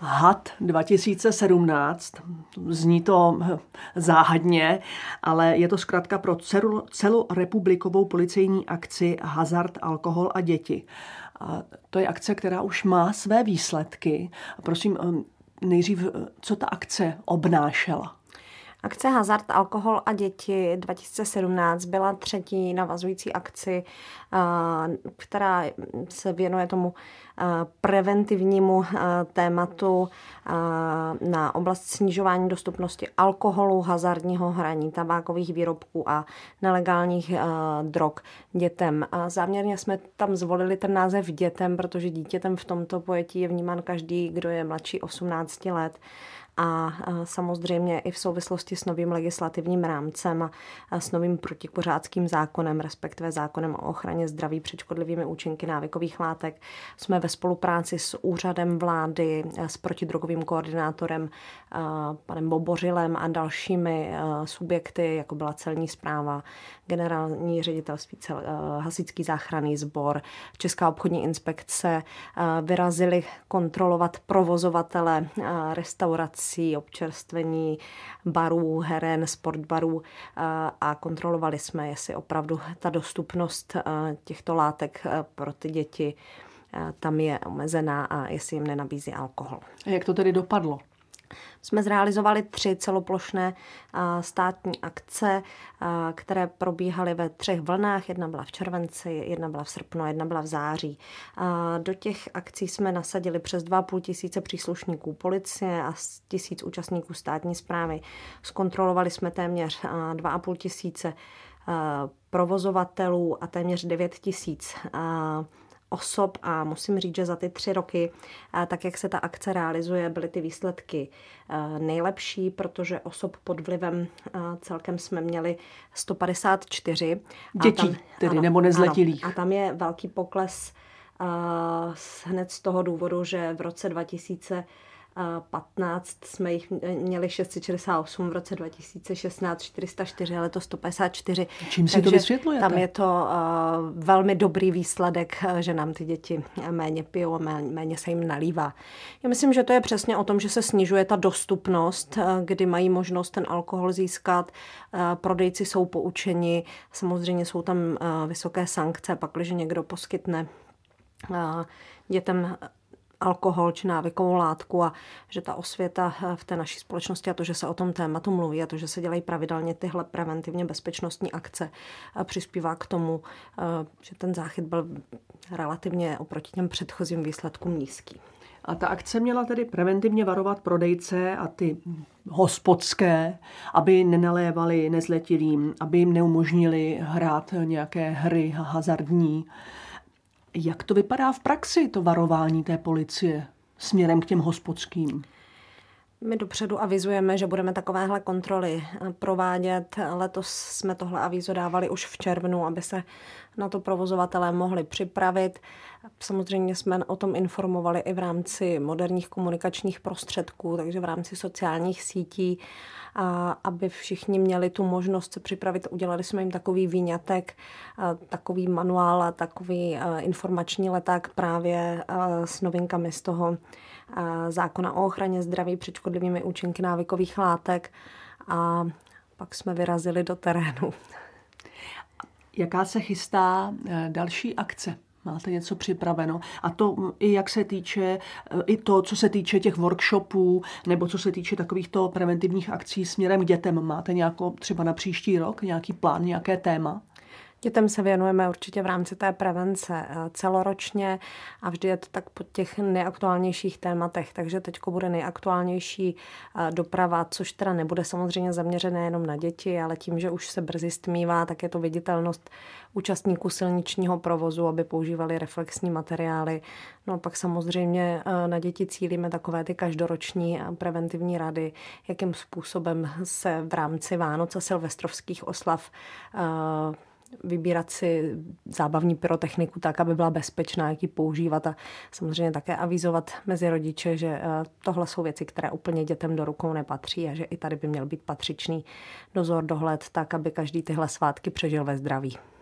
Hat 2017, zní to záhadně, ale je to zkrátka pro celu, celorepublikovou policejní akci Hazard, alkohol a děti. A to je akce, která už má své výsledky. Prosím, um, nejdřív, co ta akce obnášela? Akce Hazard, alkohol a děti 2017 byla třetí navazující akci, uh, která se věnuje tomu preventivnímu tématu na oblast snižování dostupnosti alkoholu, hazardního hraní, tabákových výrobků a nelegálních drog dětem. A záměrně jsme tam zvolili ten název dětem, protože dítětem v tomto pojetí je vnímán každý, kdo je mladší 18 let a samozřejmě i v souvislosti s novým legislativním rámcem a s novým protikuřáckým zákonem, respektive zákonem o ochraně zdraví před škodlivými účinky návykových látek, jsme ve ve spolupráci s úřadem vlády, eh, s protidrogovým koordinátorem eh, panem Bobořilem a dalšími eh, subjekty, jako byla celní zpráva, generální ředitelství cel, hasičský záchranný sbor, Česká obchodní inspekce, vyrazili kontrolovat provozovatele restaurací, občerstvení, barů, heren, sportbarů a kontrolovali jsme, jestli opravdu ta dostupnost těchto látek pro ty děti Eh, tam je omezená a jestli jim nenabízí alkohol. A jak to tedy dopadlo? Jsme zrealizovali tři celoplošné eh, státní akce, eh, které probíhaly ve třech vlnách. Jedna byla v červenci, jedna byla v srpnu, jedna byla v září. Do těch akcí jsme nasadili přes 2,5 tisíce příslušníků policie a tisíc účastníků státní zprávy. Zkontrolovali jsme téměř 2,5 tisíce provozovatelů a téměř 9 tisíc osob a musím říct, že za ty tři roky, eh, tak jak se ta akce realizuje, byly ty výsledky eh, nejlepší, protože osob pod vlivem eh, celkem jsme měli 154. Dětí tam, tedy, ano, nebo nezletilých. Ano, a tam je velký pokles hned z toho důvodu, že v roce 2000 15, jsme jich eh, měli 668 v roce 2016, 404 ale to 154. Čím si Takže to vysvětlujete? Tam je to uh, velmi dobrý výsledek, eh, že nám ty děti méně pijou, méně, méně se jim nalívá. Já myslím, že to je přesně o tom, že se snižuje ta dostupnost, kdy mají možnost ten alkohol získat. Uh, prodejci jsou poučeni, samozřejmě jsou tam uh, vysoké sankce, pakliže někdo poskytne dětem alkohol či návykovou látku a že ta osvěta eh, v té naší společnosti a to, že se o tom tématu mluví a to, že se dělají pravidelně tyhle preventivně bezpečnostní akce, eh, přispívá k tomu, eh, že ten záchyt byl relativně oproti těm předchozím výsledkům nízký. A ta akce měla tedy preventivně varovat prodejce a ty hospodské, aby nenalévali nezletilým, aby jim neumožnili hrát nějaké hry hazardní jak to vypadá v praxi, to varování té policie směrem k těm hospodským? My dopředu avizujeme, že budeme takovéhle kontroly eh, provádět. Letos jsme tohle avízo dávali už v červnu, aby se na to provozovatelé mohli připravit. Samozřejmě jsme o tom informovali i v rámci moderních komunikačních prostředků, takže v rámci sociálních sítí, a aby všichni měli tu možnost se připravit. Udělali jsme jim takový výňatek, eh, takový manuál a takový eh, informační leták právě s novinkami z toho zákona o ochraně zdraví předškolní škodlivými účinky návykových látek a pak jsme vyrazili do terénu. Jaká se chystá eh, další akce? Máte něco připraveno? A to mm, i jak se týče, eh, i to, co se týče těch workshopů, nebo co se týče takovýchto preventivních akcí směrem k dětem. Máte nějakou třeba na příští rok, nějaký plán, nějaké téma? Dětem se věnujeme určitě v rámci té prevence eh, celoročně a vždy je to tak po těch nejaktuálnějších tématech, takže teď bude nejaktuálnější eh, doprava, což teda nebude samozřejmě zaměřené jenom na děti, ale tím, že už se brzy stmívá, tak je to viditelnost účastníků silničního provozu, aby používali reflexní materiály. No a pak samozřejmě eh, na děti cílíme takové ty každoroční preventivní rady, jakým způsobem se v rámci Vánoc a silvestrovských oslav vybírat si zábavní pyrotechniku tak, aby byla bezpečná, jak ji používat a samozřejmě také avizovat mezi rodiče, že eh, tohle jsou věci, které úplně dětem do rukou nepatří a že i tady by měl být patřičný dozor, dohled, tak, aby každý tyhle svátky přežil ve zdraví.